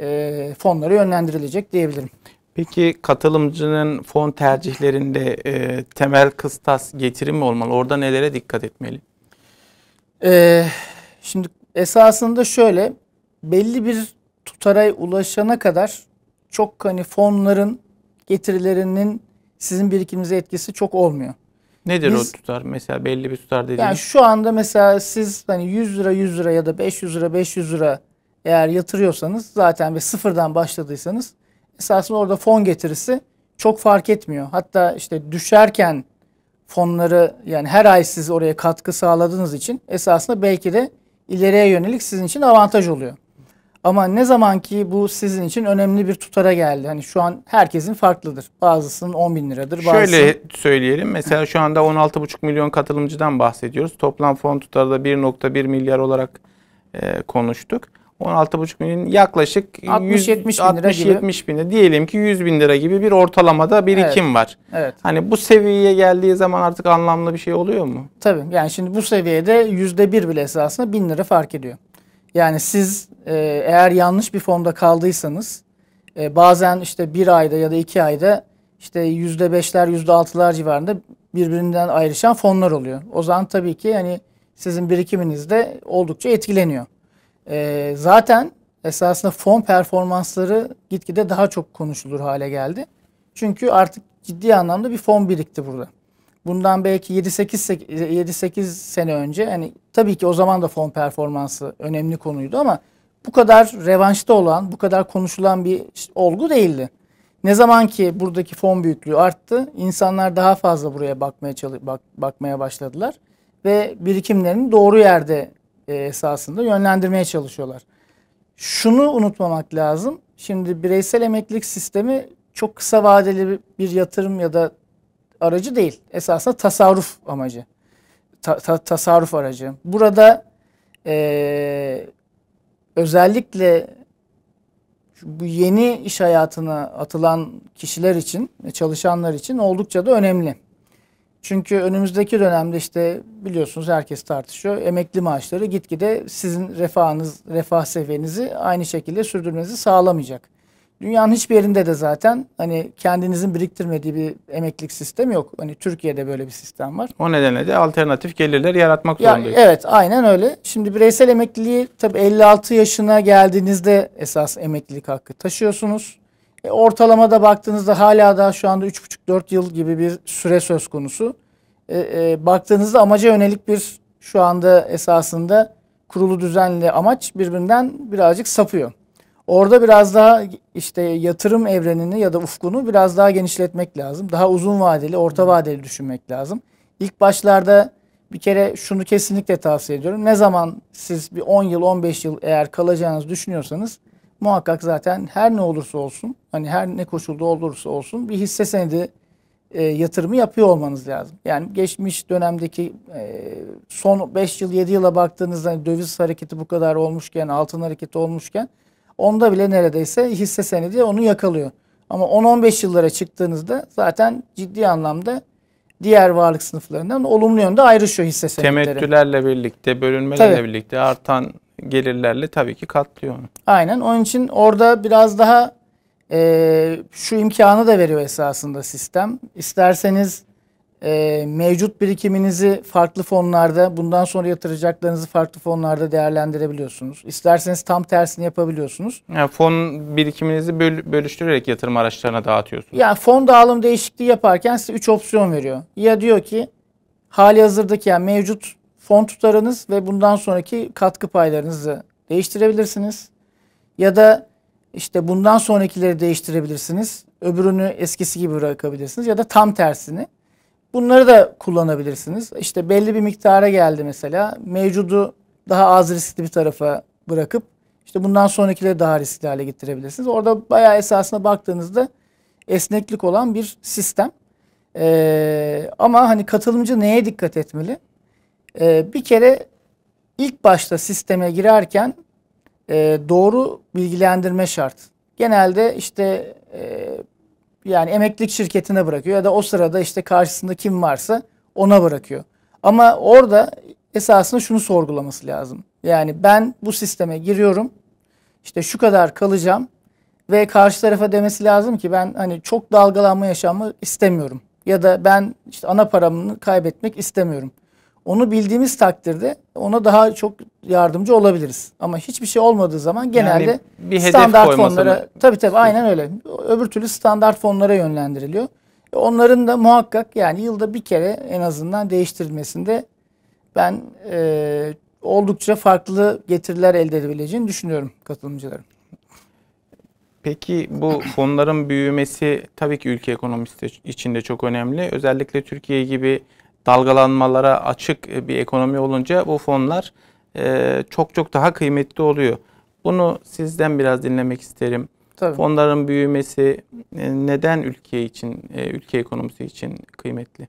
e, fonlara yönlendirilecek diyebilirim. Peki katılımcının fon tercihlerinde e, temel kıstas getiri mi olmalı? Orada nelere dikkat etmeli? E, şimdi esasında şöyle belli bir tutara ulaşana kadar çok hani fonların getirilerinin sizin birikiminize etkisi çok olmuyor. Nedir Biz, o tutar? Mesela belli bir tutar dediğiniz. Yani şu anda mesela siz hani 100 lira 100 lira ya da 500 lira 500 lira eğer yatırıyorsanız zaten ve sıfırdan başladıysanız esasında orada fon getirisi çok fark etmiyor. Hatta işte düşerken fonları yani her ay siz oraya katkı sağladığınız için esasında belki de ileriye yönelik sizin için avantaj oluyor. Ama ne zaman ki bu sizin için önemli bir tutara geldi. Hani şu an herkesin farklıdır. Bazısının 10 bin liradır. Bazısının... Şöyle söyleyelim. Mesela şu anda 16,5 milyon katılımcıdan bahsediyoruz. Toplam fon tutarı da 1.1 milyar olarak e, konuştuk. 16,5 milyon yaklaşık 60-70 bin, lira diyelim ki 100 bin lira gibi bir ortalamada birikim evet. var. Evet. Hani bu seviyeye geldiği zaman artık anlamlı bir şey oluyor mu? Tabii yani şimdi bu seviyede yüzde bir bile esasında bin lira fark ediyor. Yani siz e, eğer yanlış bir fonda kaldıysanız e, bazen işte bir ayda ya da iki ayda işte yüzde beşler yüzde altılar civarında birbirinden ayrışan fonlar oluyor. O zaman tabii ki yani sizin birikiminiz de oldukça etkileniyor e, zaten esasında fon performansları gitgide daha çok konuşulur hale geldi. Çünkü artık ciddi anlamda bir fon birikti burada. Bundan belki 7-8 sene önce hani tabii ki o zaman da fon performansı önemli konuydu ama bu kadar revanşta olan, bu kadar konuşulan bir olgu değildi. Ne zaman ki buradaki fon büyüklüğü arttı, insanlar daha fazla buraya bakmaya bak- bakmaya başladılar ve birikimlerini doğru yerde e, esasında yönlendirmeye çalışıyorlar. Şunu unutmamak lazım. Şimdi bireysel emeklilik sistemi çok kısa vadeli bir yatırım ya da aracı değil. Esasında tasarruf amacı. Ta, ta, tasarruf aracı. Burada e, özellikle bu yeni iş hayatına atılan kişiler için, çalışanlar için oldukça da önemli. Çünkü önümüzdeki dönemde işte biliyorsunuz herkes tartışıyor. Emekli maaşları gitgide sizin refahınız, refah seviyenizi aynı şekilde sürdürmenizi sağlamayacak. Dünyanın hiçbir yerinde de zaten hani kendinizin biriktirmediği bir emeklilik sistemi yok. Hani Türkiye'de böyle bir sistem var. O nedenle de alternatif gelirler yaratmak ya, Evet aynen öyle. Şimdi bireysel emekliliği tabii 56 yaşına geldiğinizde esas emeklilik hakkı taşıyorsunuz. E, ortalamada baktığınızda hala da şu anda 3,5-4 yıl gibi bir süre söz konusu. E, e, baktığınızda amaca yönelik bir şu anda esasında kurulu düzenli amaç birbirinden birazcık sapıyor. Orada biraz daha işte yatırım evrenini ya da ufkunu biraz daha genişletmek lazım. Daha uzun vadeli, orta vadeli düşünmek lazım. İlk başlarda bir kere şunu kesinlikle tavsiye ediyorum. Ne zaman siz bir 10 yıl, 15 yıl eğer kalacağınızı düşünüyorsanız muhakkak zaten her ne olursa olsun hani her ne koşulda olursa olsun bir hisse senedi e, yatırımı yapıyor olmanız lazım. Yani geçmiş dönemdeki e, son 5 yıl 7 yıla baktığınızda hani döviz hareketi bu kadar olmuşken altın hareketi olmuşken onda bile neredeyse hisse senedi onu yakalıyor. Ama 10-15 yıllara çıktığınızda zaten ciddi anlamda diğer varlık sınıflarından olumlu yönde ayrışıyor hisse senetleri. Temettülerle birlikte, bölünmelerle birlikte artan gelirlerle tabii ki katlıyor Aynen. Onun için orada biraz daha e, şu imkanı da veriyor esasında sistem. İsterseniz e, mevcut birikiminizi farklı fonlarda, bundan sonra yatıracaklarınızı farklı fonlarda değerlendirebiliyorsunuz. İsterseniz tam tersini yapabiliyorsunuz. Yani fon birikiminizi böl- bölüştürerek yatırım araçlarına dağıtıyorsunuz. Yani fon dağılım değişikliği yaparken size 3 opsiyon veriyor. Ya diyor ki hali hazırdaki yani mevcut fon tutarınız ve bundan sonraki katkı paylarınızı değiştirebilirsiniz. Ya da işte bundan sonrakileri değiştirebilirsiniz. Öbürünü eskisi gibi bırakabilirsiniz ya da tam tersini. Bunları da kullanabilirsiniz. İşte belli bir miktara geldi mesela. Mevcudu daha az riskli bir tarafa bırakıp işte bundan sonrakileri daha riskli hale getirebilirsiniz. Orada bayağı esasına baktığınızda esneklik olan bir sistem. Ee, ama hani katılımcı neye dikkat etmeli? Ee, bir kere ilk başta sisteme girerken e, doğru bilgilendirme şart. Genelde işte e, yani emeklilik şirketine bırakıyor ya da o sırada işte karşısında kim varsa ona bırakıyor. Ama orada esasında şunu sorgulaması lazım. Yani ben bu sisteme giriyorum. İşte şu kadar kalacağım ve karşı tarafa demesi lazım ki ben hani çok dalgalanma yaşamı istemiyorum ya da ben işte ana paramı kaybetmek istemiyorum. Onu bildiğimiz takdirde ona daha çok yardımcı olabiliriz. Ama hiçbir şey olmadığı zaman genelde yani bir hedef standart fonlara mı? tabii tabii aynen öyle. Öbür türlü standart fonlara yönlendiriliyor. Onların da muhakkak yani yılda bir kere en azından değiştirilmesinde ben e, oldukça farklı getiriler elde edebileceğini düşünüyorum katılımcılarım. Peki bu fonların büyümesi tabii ki ülke ekonomisi için de çok önemli. Özellikle Türkiye gibi dalgalanmalara açık e, bir ekonomi olunca bu fonlar e, çok çok daha kıymetli oluyor. Bunu sizden biraz dinlemek isterim. Tabii. Fonların büyümesi e, neden ülke için, ülke ekonomisi için kıymetli?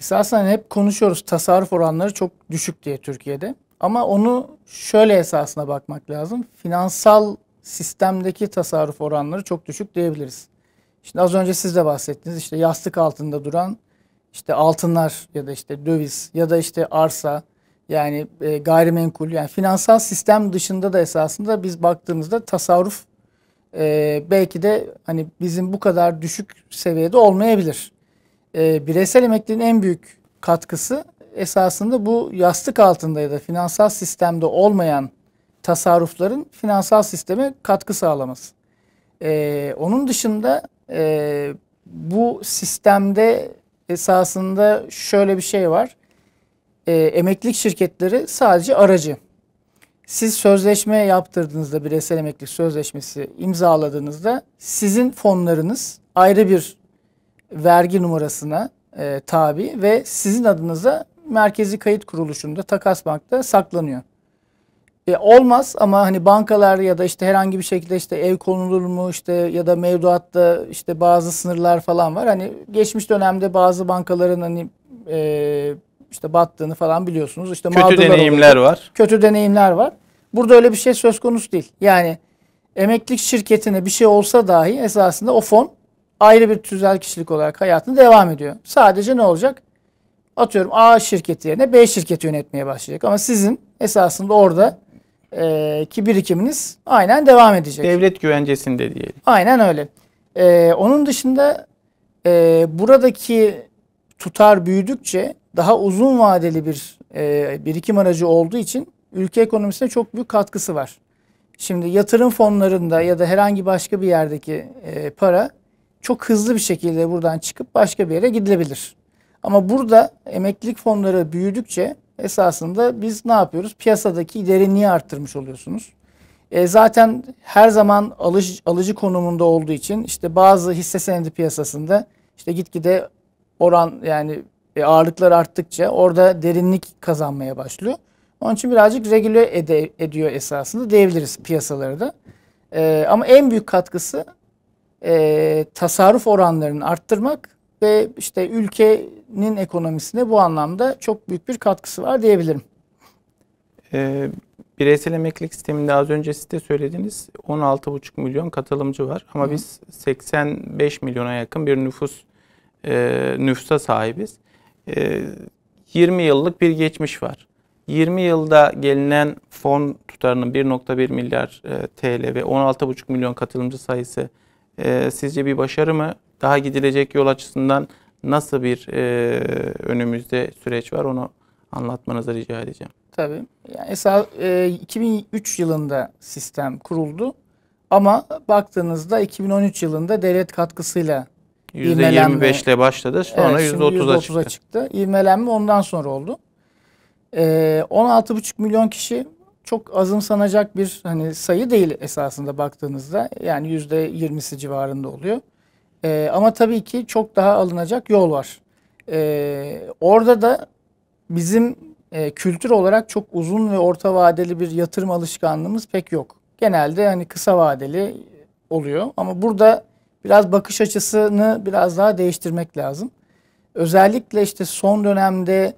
Esasen hep konuşuyoruz tasarruf oranları çok düşük diye Türkiye'de. Ama onu şöyle esasına bakmak lazım. Finansal sistemdeki tasarruf oranları çok düşük diyebiliriz. Şimdi az önce siz de bahsettiniz. işte yastık altında duran işte altınlar ya da işte döviz ya da işte arsa yani e, gayrimenkul yani finansal sistem dışında da esasında biz baktığımızda tasarruf e, belki de hani bizim bu kadar düşük seviyede olmayabilir. E, bireysel emekliliğin en büyük katkısı esasında bu yastık altında ya da finansal sistemde olmayan tasarrufların finansal sisteme katkı sağlaması. E, onun dışında e, bu sistemde esasında şöyle bir şey var. E, emeklilik şirketleri sadece aracı. Siz sözleşme yaptırdığınızda bireysel emeklilik sözleşmesi imzaladığınızda sizin fonlarınız ayrı bir vergi numarasına e, tabi ve sizin adınıza merkezi kayıt kuruluşunda Takas Bank'ta saklanıyor. E, olmaz ama hani bankalar ya da işte herhangi bir şekilde işte ev konulur mu işte ya da mevduatta işte bazı sınırlar falan var. Hani geçmiş dönemde bazı bankaların hani e, işte battığını falan biliyorsunuz. İşte kötü deneyimler olurdu. var. Kötü deneyimler var. Burada öyle bir şey söz konusu değil. Yani emeklilik şirketine bir şey olsa dahi esasında o fon ayrı bir tüzel kişilik olarak hayatını devam ediyor. Sadece ne olacak? Atıyorum A şirketi yerine B şirketi yönetmeye başlayacak. Ama sizin esasında orada e, ki birikiminiz aynen devam edecek. Devlet güvencesinde diyelim. Aynen öyle. E, onun dışında e, buradaki tutar büyüdükçe daha uzun vadeli bir e, birikim aracı olduğu için ülke ekonomisine çok büyük katkısı var. Şimdi yatırım fonlarında ya da herhangi başka bir yerdeki e, para çok hızlı bir şekilde buradan çıkıp başka bir yere gidilebilir. Ama burada emeklilik fonları büyüdükçe esasında biz ne yapıyoruz? Piyasadaki derinliği arttırmış oluyorsunuz. E, zaten her zaman alıcı, alıcı konumunda olduğu için işte bazı hisse senedi piyasasında işte gitgide oran yani e, ağırlıklar arttıkça orada derinlik kazanmaya başlıyor. Onun için birazcık regüle ede, ediyor esasında diyebiliriz piyasaları da. E, ama en büyük katkısı e, tasarruf oranlarını arttırmak ve işte ülkenin ekonomisine bu anlamda çok büyük bir katkısı var diyebilirim. Ee, bireysel emeklilik sisteminde az önce siz de söylediniz 16,5 milyon katılımcı var ama Hı. biz 85 milyona yakın bir nüfus e, nüfusa sahibiz. E, 20 yıllık bir geçmiş var. 20 yılda gelinen fon tutarının 1.1 milyar e, TL ve 16,5 milyon katılımcı sayısı e, sizce bir başarı mı? daha gidilecek yol açısından nasıl bir e, önümüzde süreç var onu anlatmanızı rica edeceğim. Tabii. Yani esas, e, 2003 yılında sistem kuruldu ama baktığınızda 2013 yılında devlet katkısıyla %25 ile başladı sonra evet, %30'a çıktı. çıktı. İvmelenme ondan sonra oldu. E, 16,5 milyon kişi çok azımsanacak bir hani sayı değil esasında baktığınızda. Yani %20'si civarında oluyor. E, ama tabii ki çok daha alınacak yol var. E, orada da bizim e, kültür olarak çok uzun ve orta vadeli bir yatırım alışkanlığımız pek yok. Genelde hani kısa vadeli oluyor ama burada biraz bakış açısını biraz daha değiştirmek lazım. Özellikle işte son dönemde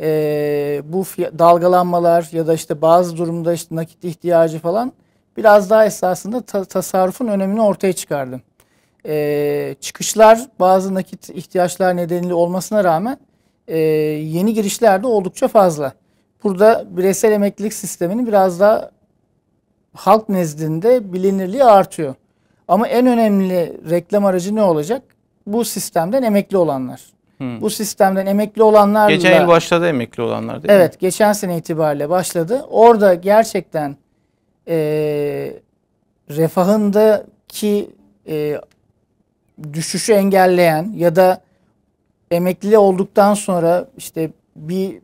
e, bu dalgalanmalar ya da işte bazı durumda işte nakit ihtiyacı falan biraz daha esasında ta tasarrufun önemini ortaya çıkardı e, çıkışlar bazı nakit ihtiyaçlar nedeniyle olmasına rağmen e, yeni girişler de oldukça fazla. Burada bireysel emeklilik sisteminin biraz daha halk nezdinde bilinirliği artıyor. Ama en önemli reklam aracı ne olacak? Bu sistemden emekli olanlar. Hmm. Bu sistemden emekli olanlar Geçen yıl başladı emekli olanlar değil Evet mi? geçen sene itibariyle başladı. Orada gerçekten e, refahındaki e, düşüşü engelleyen ya da emekli olduktan sonra işte bir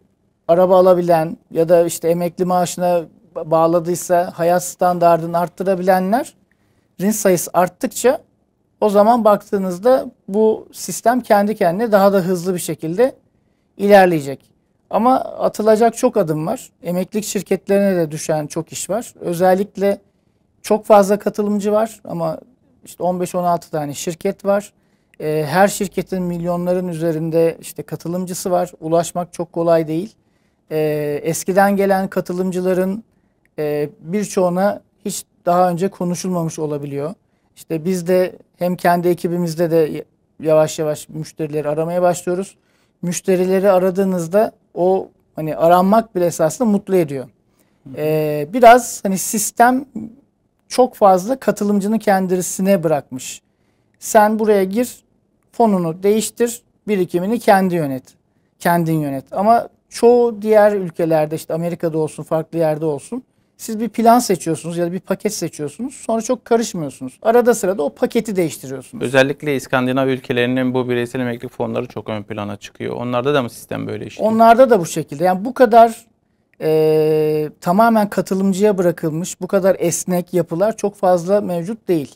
araba alabilen ya da işte emekli maaşına bağladıysa hayat standartını arttırabilenler rin sayısı arttıkça o zaman baktığınızda bu sistem kendi kendine daha da hızlı bir şekilde ilerleyecek. Ama atılacak çok adım var. Emeklilik şirketlerine de düşen çok iş var. Özellikle çok fazla katılımcı var ama işte 15-16 tane şirket var. E, her şirketin milyonların üzerinde işte katılımcısı var. Ulaşmak çok kolay değil. E, eskiden gelen katılımcıların e, birçoğuna hiç daha önce konuşulmamış olabiliyor. İşte biz de hem kendi ekibimizde de yavaş yavaş müşterileri aramaya başlıyoruz. Müşterileri aradığınızda o hani aranmak bile esasında mutlu ediyor. Ee, biraz hani sistem çok fazla katılımcının kendisine bırakmış. Sen buraya gir, fonunu değiştir, birikimini kendi yönet. Kendin yönet. Ama çoğu diğer ülkelerde işte Amerika'da olsun, farklı yerde olsun siz bir plan seçiyorsunuz ya da bir paket seçiyorsunuz. Sonra çok karışmıyorsunuz. Arada sırada o paketi değiştiriyorsunuz. Özellikle İskandinav ülkelerinin bu bireysel emeklilik fonları çok ön plana çıkıyor. Onlarda da mı sistem böyle işliyor? Onlarda da bu şekilde. Yani bu kadar e, tamamen katılımcıya bırakılmış bu kadar esnek yapılar çok fazla mevcut değil.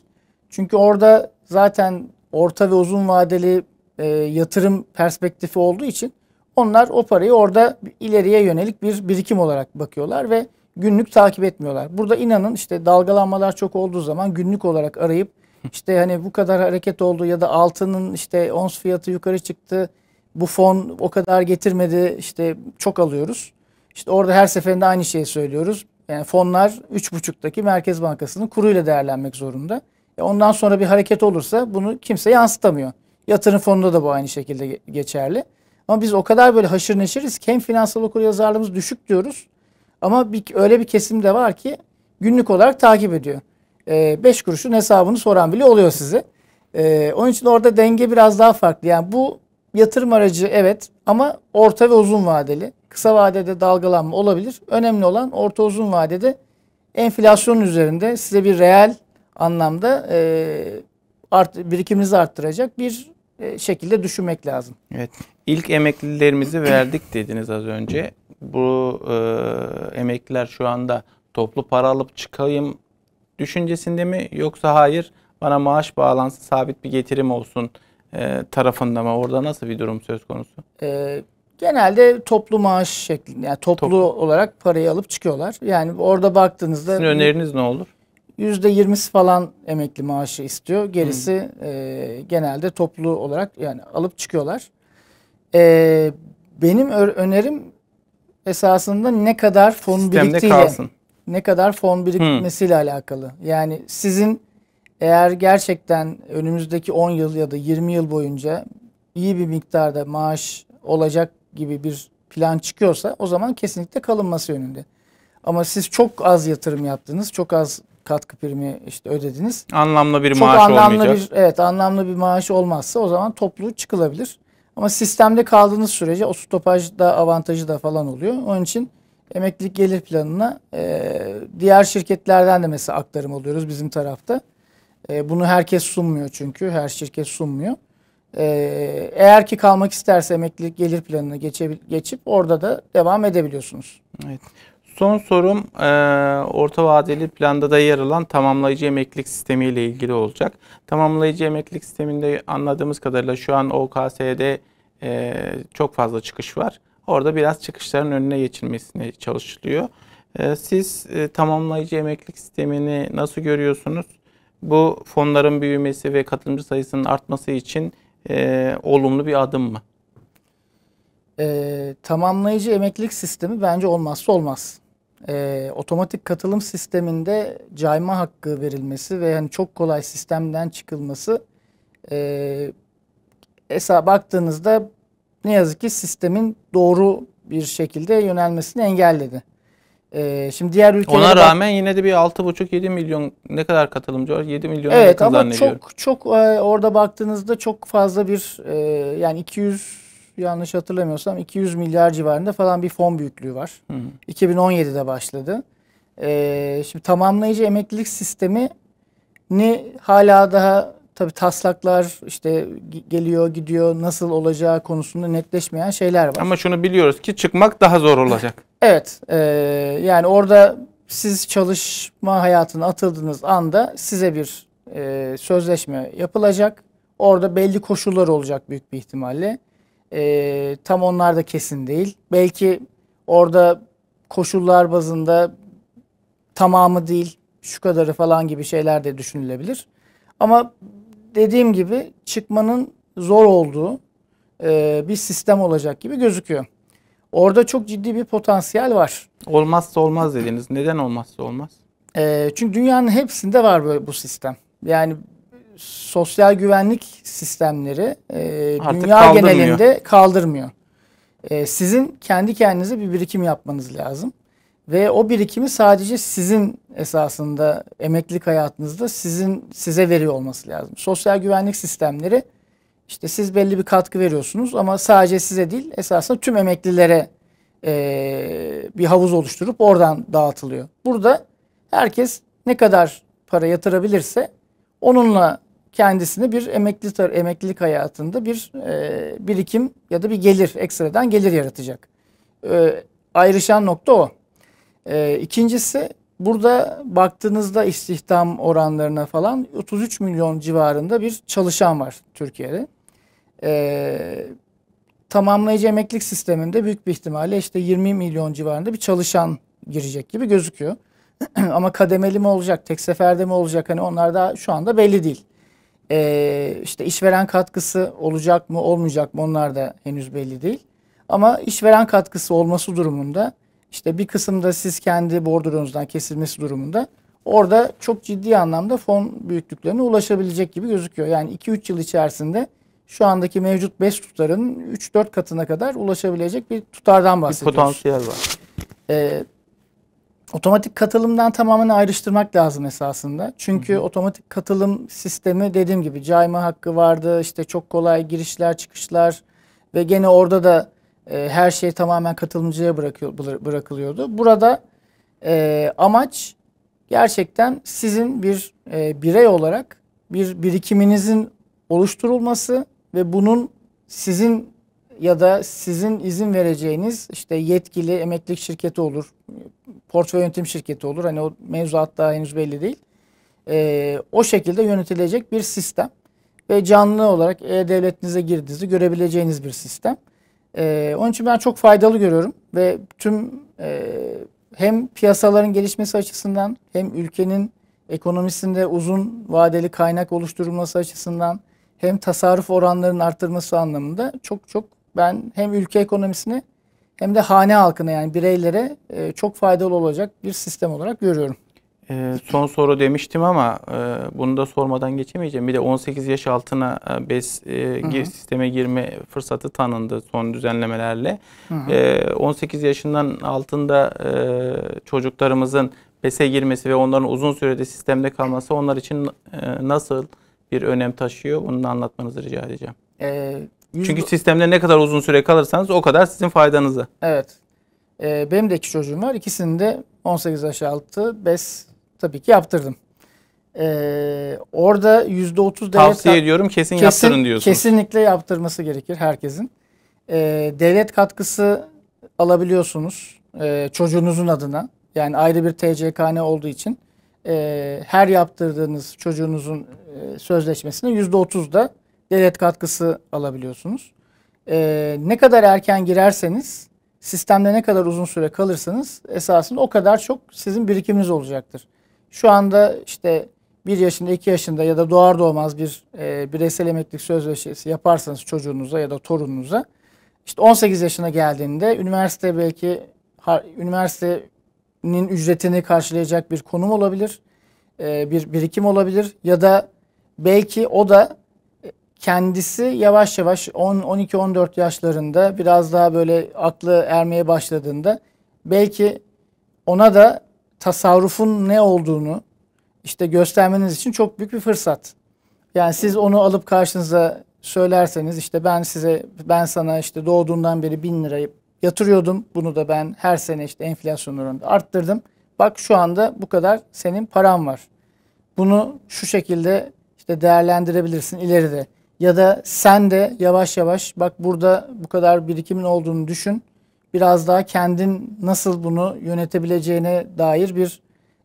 Çünkü orada zaten orta ve uzun vadeli e, yatırım perspektifi olduğu için onlar o parayı orada ileriye yönelik bir birikim olarak bakıyorlar ve günlük takip etmiyorlar. Burada inanın işte dalgalanmalar çok olduğu zaman günlük olarak arayıp işte hani bu kadar hareket oldu ya da altının işte ons fiyatı yukarı çıktı. Bu fon o kadar getirmedi işte çok alıyoruz. İşte orada her seferinde aynı şeyi söylüyoruz. Yani fonlar 3,5'taki Merkez Bankası'nın kuruyla değerlenmek zorunda. E ondan sonra bir hareket olursa bunu kimse yansıtamıyor. Yatırım fonunda da bu aynı şekilde geçerli. Ama biz o kadar böyle haşır neşiriz ki hem finansal yazarlığımız düşük diyoruz. Ama bir, öyle bir kesim de var ki günlük olarak takip ediyor. 5 e, beş kuruşun hesabını soran bile oluyor size. E, onun için orada denge biraz daha farklı. Yani bu yatırım aracı evet ama orta ve uzun vadeli kısa vadede dalgalanma olabilir. Önemli olan orta uzun vadede enflasyon üzerinde size bir reel anlamda e, art, birikiminizi arttıracak bir e, şekilde düşünmek lazım. Evet. İlk emeklilerimizi verdik dediniz az önce. Bu e, emekliler şu anda toplu para alıp çıkayım düşüncesinde mi yoksa hayır bana maaş bağlantısı sabit bir getirim olsun e, tarafında mı? Orada nasıl bir durum söz konusu? E, genelde toplu maaş şeklinde yani toplu, toplu olarak parayı alıp çıkıyorlar. Yani orada baktığınızda Sizin öneriniz ne olur? %20'si falan emekli maaşı istiyor. Gerisi hmm. e, genelde toplu olarak yani alıp çıkıyorlar. E, benim önerim esasında ne kadar fon Sistemde biriktiğiyle kalsın. ne kadar fon hmm. birikmesiyle hmm. alakalı. Yani sizin eğer gerçekten önümüzdeki 10 yıl ya da 20 yıl boyunca iyi bir miktarda maaş olacak gibi bir plan çıkıyorsa o zaman kesinlikle kalınması yönünde. Ama siz çok az yatırım yaptınız, çok az katkı primi işte ödediniz. Anlamlı bir çok maaş anlamlı olmayacak. Bir, evet anlamlı bir maaş olmazsa o zaman toplu çıkılabilir. Ama sistemde kaldığınız sürece o stopaj da avantajı da falan oluyor. Onun için emeklilik gelir planına e, diğer şirketlerden de mesela aktarım oluyoruz bizim tarafta. E, bunu herkes sunmuyor çünkü her şirket sunmuyor. Ee, eğer ki kalmak isterse emeklilik gelir planına geçip orada da devam edebiliyorsunuz. Evet. Son sorum e, orta vadeli planda da yer alan tamamlayıcı emeklilik sistemi ile ilgili olacak. Tamamlayıcı emeklilik sisteminde anladığımız kadarıyla şu an OKS'de e, çok fazla çıkış var. Orada biraz çıkışların önüne geçilmesine çalışılıyor. E, siz e, tamamlayıcı emeklilik sistemini nasıl görüyorsunuz? Bu fonların büyümesi ve katılımcı sayısının artması için e, olumlu bir adım mı? E, tamamlayıcı emeklilik sistemi bence olmazsa olmaz. E, otomatik katılım sisteminde cayma hakkı verilmesi ve hani çok kolay sistemden çıkılması e, esa baktığınızda ne yazık ki sistemin doğru bir şekilde yönelmesini engelledi. Ee, şimdi diğer ülkelere Ona rağmen bak... yine de bir 6,5-7 milyon ne kadar katılımcı var? 7 milyon evet, ama çok çok e, orada baktığınızda çok fazla bir e, yani 200 yanlış hatırlamıyorsam 200 milyar civarında falan bir fon büyüklüğü var. Hı. -hı. 2017'de başladı. E, şimdi tamamlayıcı emeklilik sistemi ne hala daha Tabii taslaklar işte geliyor gidiyor nasıl olacağı konusunda netleşmeyen şeyler var. Ama şunu biliyoruz ki çıkmak daha zor olacak. evet e, yani orada siz çalışma hayatına atıldığınız anda size bir e, sözleşme yapılacak. Orada belli koşullar olacak büyük bir ihtimalle. E, tam onlar da kesin değil. Belki orada koşullar bazında tamamı değil şu kadarı falan gibi şeyler de düşünülebilir. Ama dediğim gibi çıkmanın zor olduğu e, bir sistem olacak gibi gözüküyor. Orada çok ciddi bir potansiyel var. Olmazsa olmaz dediniz. Neden olmazsa olmaz? E, çünkü dünyanın hepsinde var böyle bu sistem. Yani sosyal güvenlik sistemleri e, dünya kaldırmıyor. genelinde kaldırmıyor. E, sizin kendi kendinize bir birikim yapmanız lazım. Ve o birikimi sadece sizin esasında emeklilik hayatınızda sizin size veriyor olması lazım. Sosyal güvenlik sistemleri işte siz belli bir katkı veriyorsunuz ama sadece size değil esasında tüm emeklilere e, bir havuz oluşturup oradan dağıtılıyor. Burada herkes ne kadar para yatırabilirse onunla kendisine bir emekli emeklilik hayatında bir e, birikim ya da bir gelir ekstradan gelir yaratacak. E, ayrışan nokta o. E, ikincisi burada baktığınızda istihdam oranlarına falan 33 milyon civarında bir çalışan var Türkiye'de. E, tamamlayıcı emeklilik sisteminde büyük bir ihtimalle işte 20 milyon civarında bir çalışan girecek gibi gözüküyor. Ama kademeli mi olacak, tek seferde mi olacak hani onlar da şu anda belli değil. Ee, işte işveren katkısı olacak mı olmayacak mı onlar da henüz belli değil. Ama işveren katkısı olması durumunda işte bir kısımda siz kendi bordronuzdan kesilmesi durumunda orada çok ciddi anlamda fon büyüklüklerine ulaşabilecek gibi gözüküyor. Yani 2-3 yıl içerisinde şu andaki mevcut 5 tutarın 3-4 katına kadar ulaşabilecek bir tutardan bahsediyoruz. Bir potansiyel var. Ee, otomatik katılımdan tamamen ayrıştırmak lazım esasında. Çünkü hı hı. otomatik katılım sistemi dediğim gibi cayma hakkı vardı. İşte çok kolay girişler çıkışlar ve gene orada da e, her şey tamamen katılımcıya bırakıyor, bırakılıyordu. Burada e, amaç gerçekten sizin bir e, birey olarak bir birikiminizin oluşturulması ve bunun sizin ya da sizin izin vereceğiniz işte yetkili emeklilik şirketi olur, portföy yönetim şirketi olur. Hani o mevzuat daha henüz belli değil. E, o şekilde yönetilecek bir sistem ve canlı olarak e-devletinize girdiğinizi görebileceğiniz bir sistem. E, onun için ben çok faydalı görüyorum ve tüm e, hem piyasaların gelişmesi açısından hem ülkenin ekonomisinde uzun vadeli kaynak oluşturulması açısından hem tasarruf oranlarının arttırması anlamında çok çok ben hem ülke ekonomisini hem de hane halkına yani bireylere e, çok faydalı olacak bir sistem olarak görüyorum. E, son soru demiştim ama e, bunu da sormadan geçemeyeceğim. Bir de 18 yaş altına e, bez e, gir, sisteme girme fırsatı tanındı son düzenlemelerle. Hı hı. E, ee, 18 yaşından altında e, çocuklarımızın BES'e girmesi ve onların uzun sürede sistemde kalması onlar için e, nasıl bir önem taşıyor? Bunu da anlatmanızı rica edeceğim. E, ee, 100... Çünkü sistemde ne kadar uzun süre kalırsanız o kadar sizin faydanıza. Evet. E, benim de iki çocuğum var. İkisinin de 18 yaş altı BES tabii ki yaptırdım. Ee, orada %30 devlet... Tavsiye ediyorum kesin, kesin yaptırın diyorsunuz. Kesinlikle yaptırması gerekir herkesin. Ee, devlet katkısı alabiliyorsunuz e, çocuğunuzun adına. Yani ayrı bir TCKN olduğu için e, her yaptırdığınız çocuğunuzun e, sözleşmesine %30 da devlet katkısı alabiliyorsunuz. E, ne kadar erken girerseniz sistemde ne kadar uzun süre kalırsanız esasında o kadar çok sizin birikiminiz olacaktır. Şu anda işte 1 yaşında, 2 yaşında ya da doğar doğmaz bir e, bireysel emeklilik sözleşmesi yaparsanız çocuğunuza ya da torununuza işte 18 yaşına geldiğinde üniversite belki ha, üniversitenin ücretini karşılayacak bir konum olabilir, e, bir birikim olabilir ya da belki o da kendisi yavaş yavaş 10 12 14 yaşlarında biraz daha böyle aklı ermeye başladığında belki ona da tasarrufun ne olduğunu işte göstermeniz için çok büyük bir fırsat. Yani siz onu alıp karşınıza söylerseniz işte ben size ben sana işte doğduğundan beri bin lira yatırıyordum. Bunu da ben her sene işte enflasyon oranında arttırdım. Bak şu anda bu kadar senin param var. Bunu şu şekilde işte değerlendirebilirsin ileride. Ya da sen de yavaş yavaş bak burada bu kadar birikimin olduğunu düşün biraz daha kendin nasıl bunu yönetebileceğine dair bir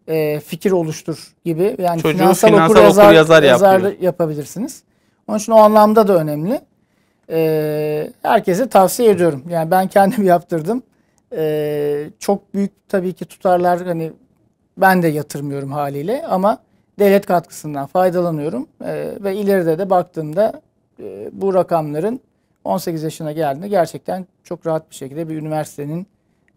e, fikir oluştur gibi. Yani Çocuğu finansal, finansal okur, yazar, yazar, yazar yapabilirsiniz. Onun için o anlamda da önemli. E, herkese tavsiye ediyorum. Yani ben kendim yaptırdım. E, çok büyük tabii ki tutarlar hani ben de yatırmıyorum haliyle ama devlet katkısından faydalanıyorum e, ve ileride de baktığımda e, bu rakamların 18 yaşına geldiğinde gerçekten çok rahat bir şekilde bir üniversitenin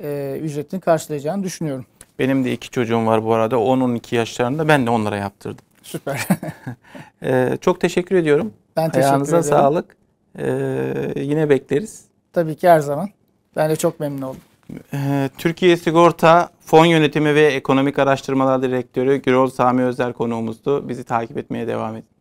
e, ücretini karşılayacağını düşünüyorum. Benim de iki çocuğum var bu arada. 10-12 yaşlarında ben de onlara yaptırdım. Süper. e, çok teşekkür ediyorum. Ben teşekkür Ayağınıza ederim. sağlık. E, yine bekleriz. Tabii ki her zaman. Ben de çok memnun oldum. E, Türkiye Sigorta Fon Yönetimi ve Ekonomik Araştırmalar Direktörü Gürol Sami Özer konuğumuzdu. Bizi takip etmeye devam edin.